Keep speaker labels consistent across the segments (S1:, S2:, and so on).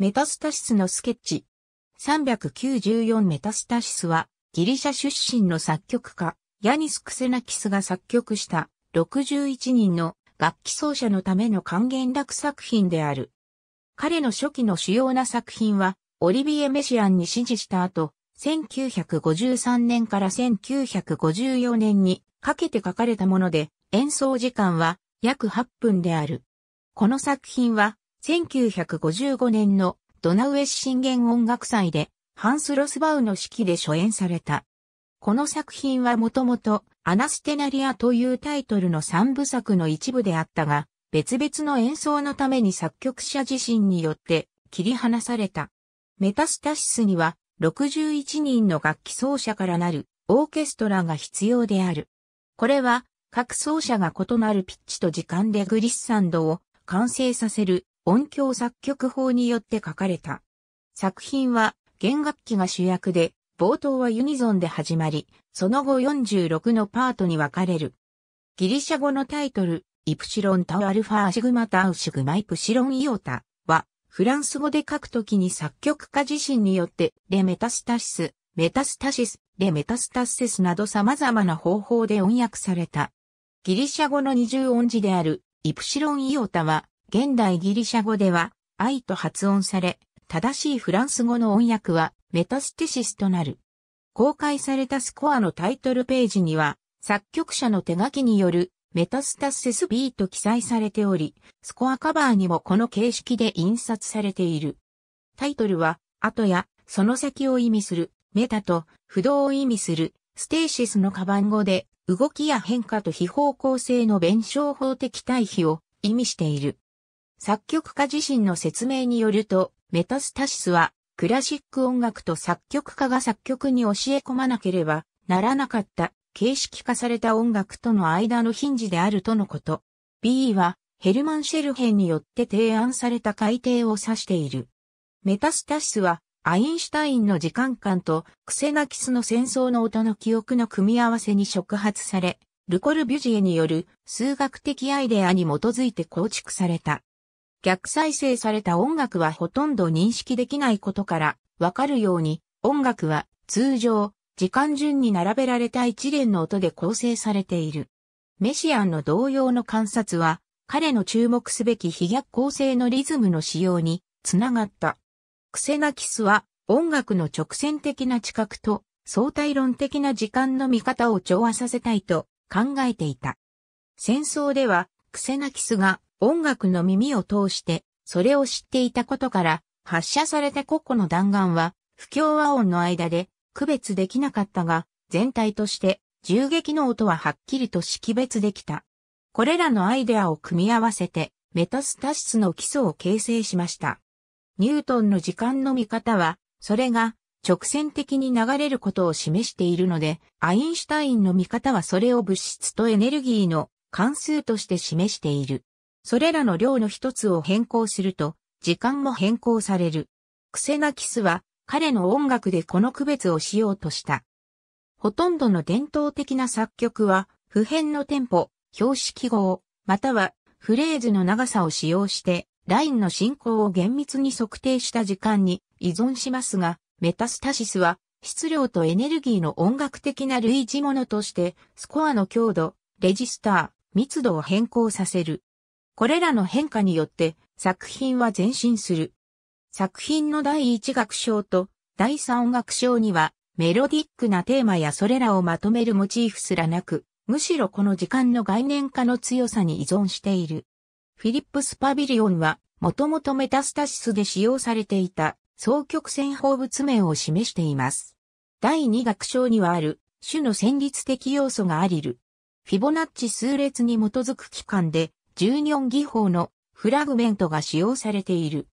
S1: メタスタシスのスケッチ。394メタスタシスは、ギリシャ出身の作曲家、ヤニス・クセナキスが作曲した61人の楽器奏者のための還元楽作品である。彼の初期の主要な作品は、オリビエ・メシアンに指示した後、1953年から1954年にかけて書かれたもので、演奏時間は約8分である。この作品は、1955年のドナウエンゲン音楽祭でハンス・ロスバウの指揮で初演された。この作品はもともとアナステナリアというタイトルの三部作の一部であったが、別々の演奏のために作曲者自身によって切り離された。メタスタシスには61人の楽器奏者からなるオーケストラが必要である。これは各奏者が異なるピッチと時間でグリッサンドを完成させる音響作曲法によって書かれた。作品は弦楽器が主役で、冒頭はユニゾンで始まり、その後46のパートに分かれる。ギリシャ語のタイトル、イプシロンタウアルファーシグマタウシグマイプシロンイオタは、フランス語で書くときに作曲家自身によって、レメタスタシス、メタスタシス、レメタスタッセスなど様々な方法で音訳された。ギリシャ語の二重音字である、イプシロンイオタは、現代ギリシャ語では、愛と発音され、正しいフランス語の音訳は、メタスティシスとなる。公開されたスコアのタイトルページには、作曲者の手書きによるメタスタセス B と記載されており、スコアカバーにもこの形式で印刷されている。タイトルは、後や、その先を意味する、メタと、不動を意味する、ステーシスのカバン語で、動きや変化と非方向性の弁証法的対比を意味している。作曲家自身の説明によると、メタスタシスは、クラシック音楽と作曲家が作曲に教え込まなければならなかった形式化された音楽との間のヒンジであるとのこと。B はヘルマン・シェルヘンによって提案された改定を指している。メタスタシスはアインシュタインの時間感とクセナキスの戦争の音の記憶の組み合わせに触発され、ルコル・ビュジエによる数学的アイデアに基づいて構築された。逆再生された音楽はほとんど認識できないことから、わかるように、音楽は通常、時間順に並べられた一連の音で構成されている。メシアンの同様の観察は、彼の注目すべき飛逆構成のリズムの使用につながった。クセナキスは音楽の直線的な知覚と相対論的な時間の見方を調和させたいと考えていた。戦争ではクセナキスが音楽の耳を通して、それを知っていたことから、発射された個々の弾丸は、不協和音の間で区別できなかったが、全体として銃撃の音ははっきりと識別できた。これらのアイデアを組み合わせて、メタスタシスの基礎を形成しました。ニュートンの時間の見方は、それが直線的に流れることを示しているので、アインシュタインの見方はそれを物質とエネルギーの関数として示している。それらの量の一つを変更すると、時間も変更される。クセナキスは彼の音楽でこの区別をしようとした。ほとんどの伝統的な作曲は、普遍のテンポ、標識号、またはフレーズの長さを使用して、ラインの進行を厳密に測定した時間に依存しますが、メタスタシスは質量とエネルギーの音楽的な類似ものとして、スコアの強度、レジスター、密度を変更させる。これらの変化によって作品は前進する。作品の第一楽章と第三楽章にはメロディックなテーマやそれらをまとめるモチーフすらなく、むしろこの時間の概念化の強さに依存している。フィリップスパビリオンは、もともとメタスタシスで使用されていた、双極線放物面を示しています。第2楽章にはある、種の旋律的要素がありる。フィボナッチ数列に基づく期間で、14技法のフラグメントが使用されている。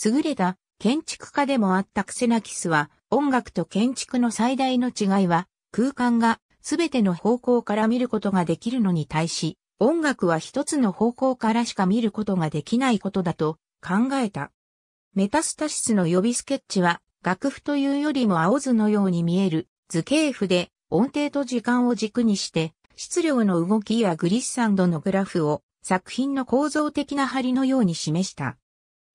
S1: 優れた建築家でもあったクセナキスは、音楽と建築の最大の違いは、空間が全ての方向から見ることができるのに対し、音楽は一つの方向からしか見ることができないことだと考えた。メタスタシスの予備スケッチは、楽譜というよりも青図のように見える図形譜で音程と時間を軸にして、質量の動きやグリッサンドのグラフを作品の構造的な張りのように示した。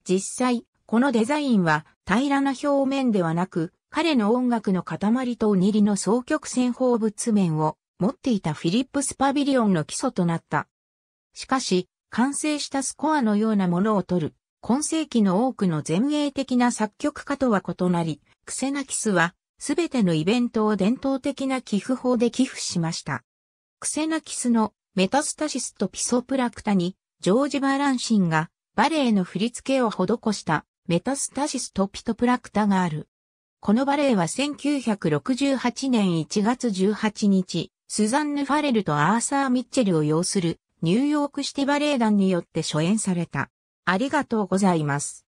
S1: 実際、このデザインは平らな表面ではなく、彼の音楽の塊とおにりの双曲線放物面を持っていたフィリップスパビリオンの基礎となった。しかし、完成したスコアのようなものを取る、今世紀の多くの前衛的な作曲家とは異なり、クセナキスは、すべてのイベントを伝統的な寄付法で寄付しました。クセナキスのメタスタシスとピソプラクタに、ジョージ・バーランシンがバレエの振り付けを施したメタスタシスとピトプラクタがある。このバレエは1968年1月18日、スザンヌ・ファレルとアーサー・ミッチェルを擁するニューヨークシティバレエ団によって初演された。ありがとうございます。